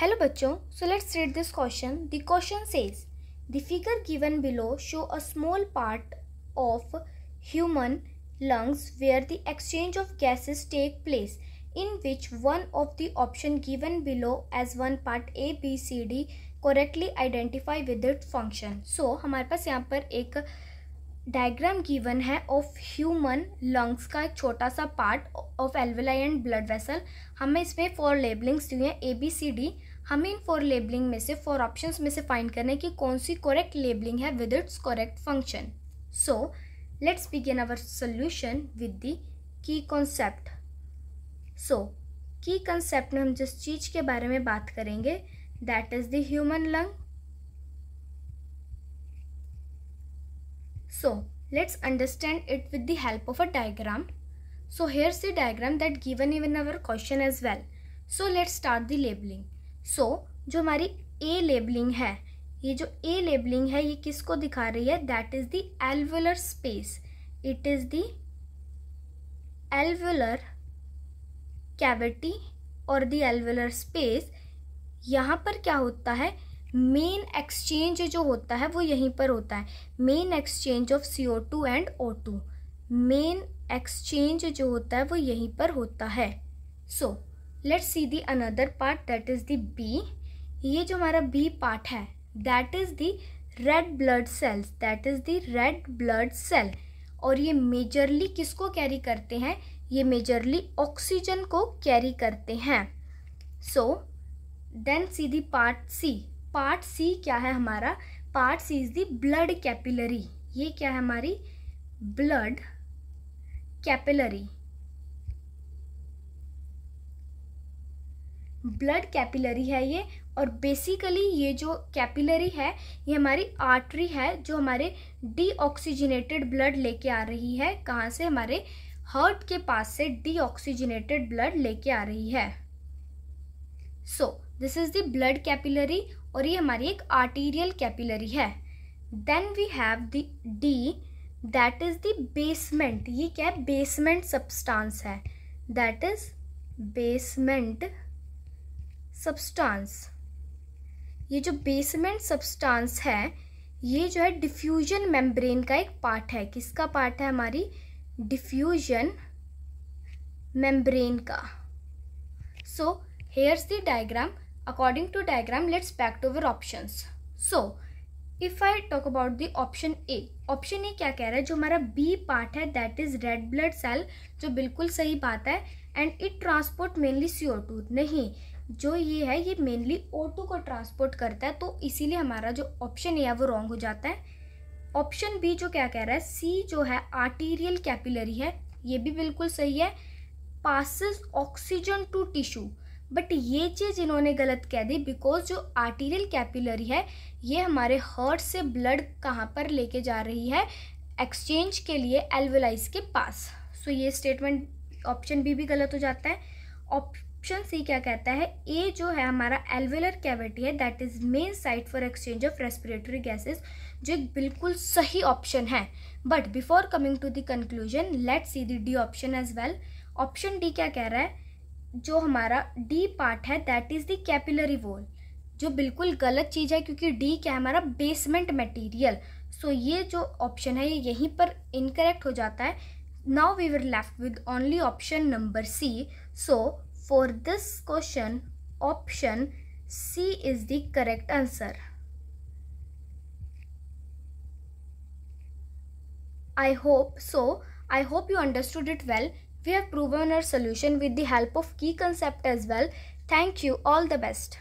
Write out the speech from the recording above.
Hello बच्चों so let's read this question the question says the figure given below show a small part of human lungs where the exchange of gases take place in which one of the option given below as one part A B C D correctly identify with it function so हमारे पास यहाँ पर एक diagram given है of human lungs का एक छोटा सा part of alveoli blood vessel हमें इसमें फोर लेबलिंग्स दी हैं ए बी सी डी हमें इन फोर लेबलिंग में से फोर ऑप्शन में से फाइंड करने की कौन सी कोरेक्ट लेबलिंग है with its correct function so let's begin our solution with the key concept so key concept में हम जिस चीज़ के बारे में बात करेंगे that is the human lung so let's understand it with the help of a diagram so here's the diagram that given even our question as well so let's start the labelling so so, जो हमारी ए labelling है ये जो ए labelling है ये किसको दिखा रही है that is the alveolar space it is the alveolar cavity और द एल्वुलर स्पेस यहाँ पर क्या होता है मेन एक्सचेंज जो होता है वो यहीं पर होता है main exchange of C O two and O two main exchange जो होता है वो यहीं पर होता है so so, let's see the another part that is the B ये जो हमारा बी पार्ट है that is the red blood cells that is the red blood cell और ये मेजरली किसको कैरी करते हैं ये मेजरली ऑक्सीजन को कैरी करते हैं so then see the part C part C क्या है हमारा part C is the blood capillary ये क्या है हमारी ब्लड कैपिलरी ब्लड कैपिलरी है ये और बेसिकली ये जो कैपिलरी है ये हमारी आर्टरी है जो हमारे डीऑक्सीजनेटेड ब्लड लेके आ रही है कहाँ से हमारे हार्ट के पास से डीऑक्सीजनेटेड ब्लड लेके आ रही है so this is the blood capillary और ये हमारी एक आर्टीरियल कैपिलरी है then we have the D that is the basement ये क्या है बेसमेंट सब्सटांस है दैट इज बेसमेंट सब्सटेंस ये जो बेसमेंट सब्सटेंस है ये जो है डिफ्यूजन मेम्ब्रेन का एक पार्ट है किसका पार्ट है हमारी डिफ्यूजन मेम्ब्रेन का so here's the diagram according to diagram let's back to our options so if I talk about the option A option A क्या कह रहा है जो हमारा बी पार्ट है that is red blood cell जो बिल्कुल सही बात है and it transport mainly to नहीं जो ये है ये मेनली ऑटो को ट्रांसपोर्ट करता है तो इसीलिए हमारा जो ऑप्शन है वो रॉन्ग हो जाता है ऑप्शन बी जो क्या कह रहा है सी जो है आर्टीरियल कैपिलरी है ये भी बिल्कुल सही है passes oxygen to tissue but ये चीज़ इन्होंने गलत कह दी बिकॉज जो आर्टीरियल कैपिलरी है ये हमारे हर्ट से ब्लड कहाँ पर लेके जा रही है एक्सचेंज के लिए एल्वेलाइज के पास सो so, ये स्टेटमेंट ऑप्शन बी भी गलत हो जाता है ऑप्शन सी क्या कहता है ए जो है हमारा एल्वेलर कैविटी है that is main site for exchange of respiratory gases जो एक बिल्कुल सही ऑप्शन है but before coming to the conclusion let see the D option as well option D क्या कह रहा है जो हमारा डी पार्ट है that is the capillary wall जो बिल्कुल गलत चीज़ है क्योंकि डी क्या है हमारा बेसमेंट मटेरियल सो ये जो ऑप्शन है ये यहीं पर इनकरेक्ट हो जाता है now we were left with only option number C so For this question, option C is the correct answer. I hope so. I hope you understood it well. We have proven our solution with the help of key concept as well. Thank you. All the best.